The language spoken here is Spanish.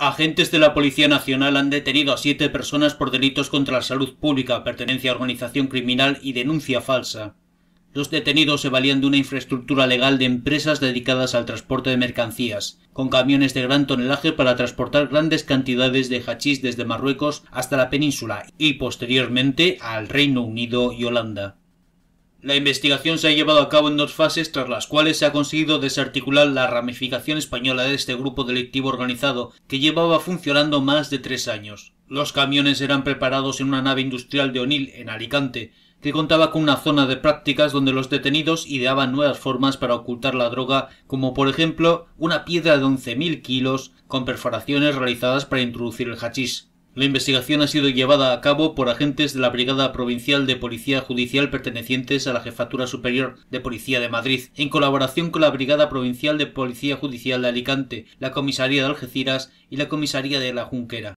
Agentes de la Policía Nacional han detenido a siete personas por delitos contra la salud pública, pertenencia a organización criminal y denuncia falsa. Los detenidos se valían de una infraestructura legal de empresas dedicadas al transporte de mercancías, con camiones de gran tonelaje para transportar grandes cantidades de hachís desde Marruecos hasta la península y posteriormente al Reino Unido y Holanda. La investigación se ha llevado a cabo en dos fases tras las cuales se ha conseguido desarticular la ramificación española de este grupo delictivo organizado que llevaba funcionando más de tres años. Los camiones eran preparados en una nave industrial de O'Neill en Alicante, que contaba con una zona de prácticas donde los detenidos ideaban nuevas formas para ocultar la droga, como por ejemplo una piedra de 11.000 kilos con perforaciones realizadas para introducir el hachís. La investigación ha sido llevada a cabo por agentes de la Brigada Provincial de Policía Judicial pertenecientes a la Jefatura Superior de Policía de Madrid, en colaboración con la Brigada Provincial de Policía Judicial de Alicante, la Comisaría de Algeciras y la Comisaría de la Junquera.